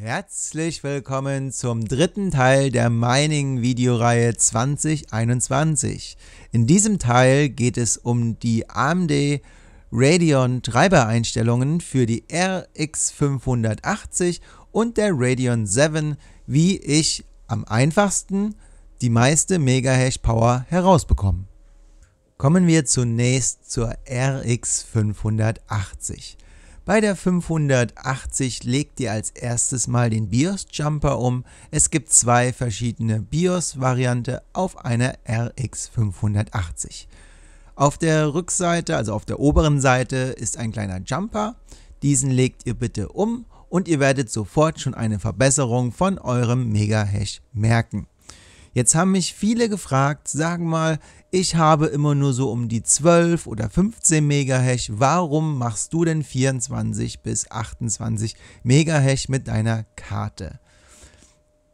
Herzlich willkommen zum dritten Teil der Mining-Videoreihe 2021. In diesem Teil geht es um die AMD Radeon Treibereinstellungen für die RX 580 und der Radeon 7, wie ich am einfachsten die meiste Megahash Power herausbekomme. Kommen wir zunächst zur RX 580. Bei der 580 legt ihr als erstes mal den BIOS-Jumper um. Es gibt zwei verschiedene BIOS-Variante auf einer RX 580. Auf der Rückseite, also auf der oberen Seite, ist ein kleiner Jumper. Diesen legt ihr bitte um und ihr werdet sofort schon eine Verbesserung von eurem Megahash merken. Jetzt haben mich viele gefragt, sagen mal, ich habe immer nur so um die 12 oder 15 Megahash, warum machst du denn 24 bis 28 Megahash mit deiner Karte?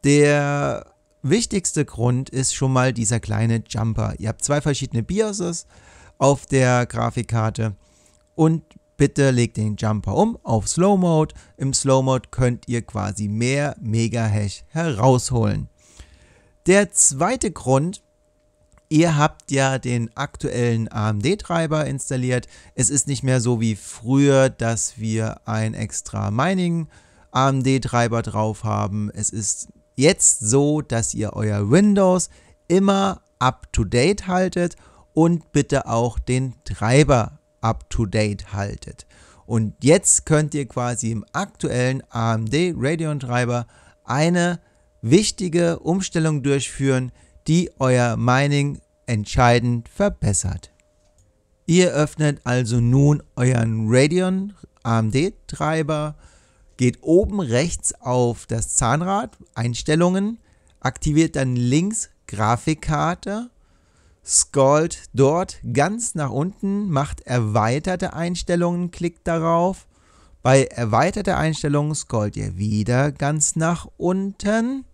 Der wichtigste Grund ist schon mal dieser kleine Jumper. Ihr habt zwei verschiedene BIOSes auf der Grafikkarte und bitte legt den Jumper um auf Slow Mode. Im Slow Mode könnt ihr quasi mehr Megahash herausholen. Der zweite Grund, ihr habt ja den aktuellen AMD-Treiber installiert. Es ist nicht mehr so wie früher, dass wir ein extra Mining AMD-Treiber drauf haben. Es ist jetzt so, dass ihr euer Windows immer up-to-date haltet und bitte auch den Treiber up-to-date haltet. Und jetzt könnt ihr quasi im aktuellen AMD Radeon Treiber eine wichtige Umstellung durchführen, die euer Mining entscheidend verbessert. Ihr öffnet also nun euren Radeon AMD Treiber, geht oben rechts auf das Zahnrad Einstellungen, aktiviert dann links Grafikkarte, scrollt dort ganz nach unten, macht erweiterte Einstellungen, klickt darauf. Bei erweiterte Einstellungen scrollt ihr wieder ganz nach unten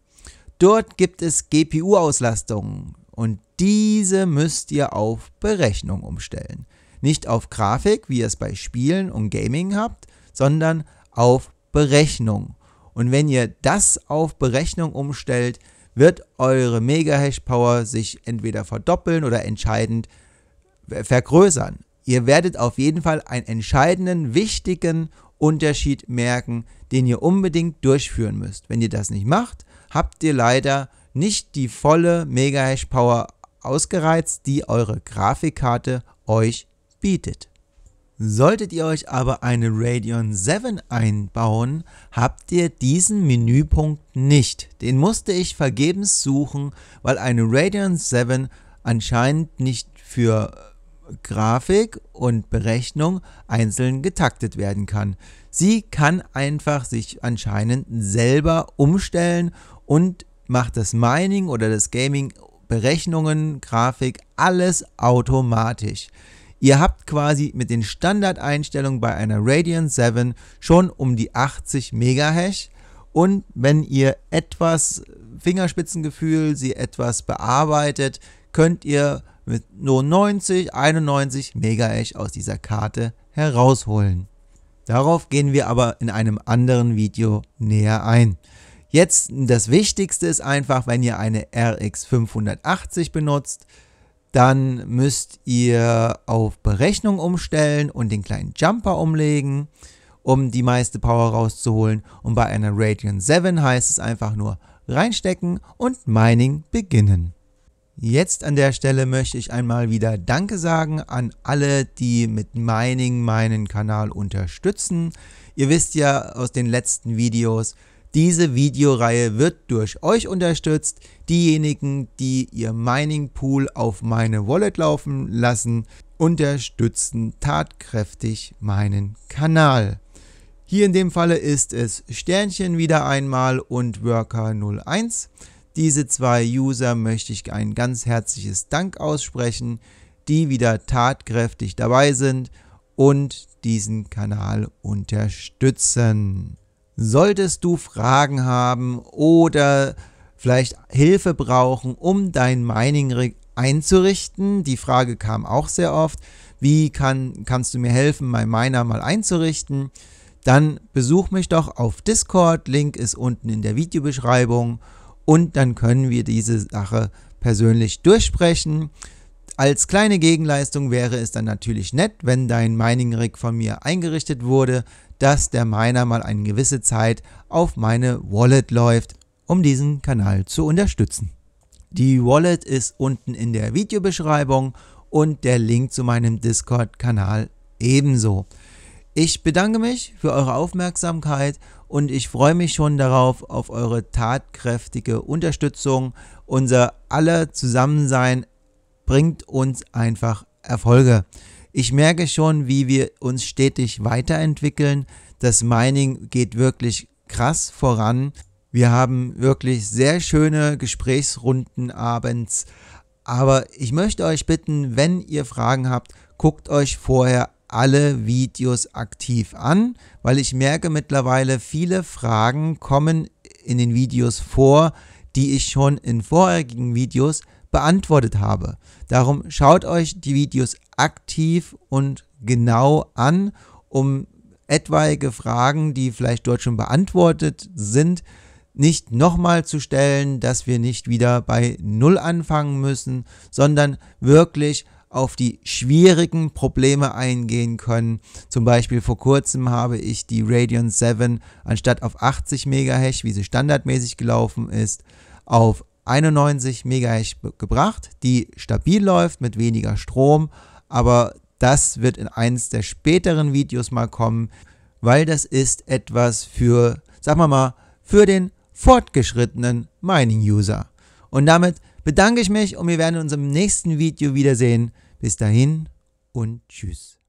Dort gibt es GPU-Auslastungen und diese müsst ihr auf Berechnung umstellen. Nicht auf Grafik, wie ihr es bei Spielen und Gaming habt, sondern auf Berechnung. Und wenn ihr das auf Berechnung umstellt, wird eure Mega-Hash-Power sich entweder verdoppeln oder entscheidend vergrößern. Ihr werdet auf jeden Fall einen entscheidenden, wichtigen Unterschied merken, den ihr unbedingt durchführen müsst. Wenn ihr das nicht macht, habt ihr leider nicht die volle Megahash Power ausgereizt, die eure Grafikkarte euch bietet. Solltet ihr euch aber eine Radeon 7 einbauen, habt ihr diesen Menüpunkt nicht. Den musste ich vergebens suchen, weil eine Radeon 7 anscheinend nicht für Grafik und Berechnung einzeln getaktet werden kann. Sie kann einfach sich anscheinend selber umstellen und macht das Mining oder das Gaming, Berechnungen, Grafik, alles automatisch. Ihr habt quasi mit den Standardeinstellungen bei einer Radiant 7 schon um die 80 Megahash. Und wenn ihr etwas Fingerspitzengefühl, sie etwas bearbeitet, könnt ihr mit nur 90, 91 Megahash aus dieser Karte herausholen. Darauf gehen wir aber in einem anderen Video näher ein. Jetzt das Wichtigste ist einfach, wenn ihr eine RX 580 benutzt, dann müsst ihr auf Berechnung umstellen und den kleinen Jumper umlegen, um die meiste Power rauszuholen. Und bei einer Radeon 7 heißt es einfach nur reinstecken und Mining beginnen. Jetzt an der Stelle möchte ich einmal wieder Danke sagen an alle, die mit Mining meinen Kanal unterstützen. Ihr wisst ja aus den letzten Videos, diese Videoreihe wird durch euch unterstützt. Diejenigen, die ihr Mining Pool auf meine Wallet laufen lassen, unterstützen tatkräftig meinen Kanal. Hier in dem Falle ist es Sternchen wieder einmal und Worker 01. Diese zwei User möchte ich ein ganz herzliches Dank aussprechen, die wieder tatkräftig dabei sind und diesen Kanal unterstützen. Solltest du Fragen haben oder vielleicht Hilfe brauchen, um dein Mining Rig einzurichten, die Frage kam auch sehr oft, wie kann, kannst du mir helfen, mein Miner mal einzurichten, dann besuch mich doch auf Discord, Link ist unten in der Videobeschreibung und dann können wir diese Sache persönlich durchsprechen. Als kleine Gegenleistung wäre es dann natürlich nett, wenn dein Mining Rig von mir eingerichtet wurde, dass der Miner mal eine gewisse Zeit auf meine Wallet läuft, um diesen Kanal zu unterstützen. Die Wallet ist unten in der Videobeschreibung und der Link zu meinem Discord-Kanal ebenso. Ich bedanke mich für eure Aufmerksamkeit und ich freue mich schon darauf, auf eure tatkräftige Unterstützung. Unser aller Zusammensein bringt uns einfach Erfolge. Ich merke schon, wie wir uns stetig weiterentwickeln. Das Mining geht wirklich krass voran. Wir haben wirklich sehr schöne Gesprächsrunden abends. Aber ich möchte euch bitten, wenn ihr Fragen habt, guckt euch vorher an alle Videos aktiv an, weil ich merke mittlerweile, viele Fragen kommen in den Videos vor, die ich schon in vorherigen Videos beantwortet habe. Darum schaut euch die Videos aktiv und genau an, um etwaige Fragen, die vielleicht dort schon beantwortet sind, nicht nochmal zu stellen, dass wir nicht wieder bei Null anfangen müssen, sondern wirklich auf die schwierigen Probleme eingehen können. Zum Beispiel vor kurzem habe ich die Radeon 7 anstatt auf 80 MHz, wie sie standardmäßig gelaufen ist, auf 91 MHz gebracht, die stabil läuft mit weniger Strom, aber das wird in eins der späteren Videos mal kommen, weil das ist etwas für, sagen wir mal, für den fortgeschrittenen Mining-User. Und damit bedanke ich mich und wir werden uns im nächsten Video wiedersehen. Bis dahin und tschüss.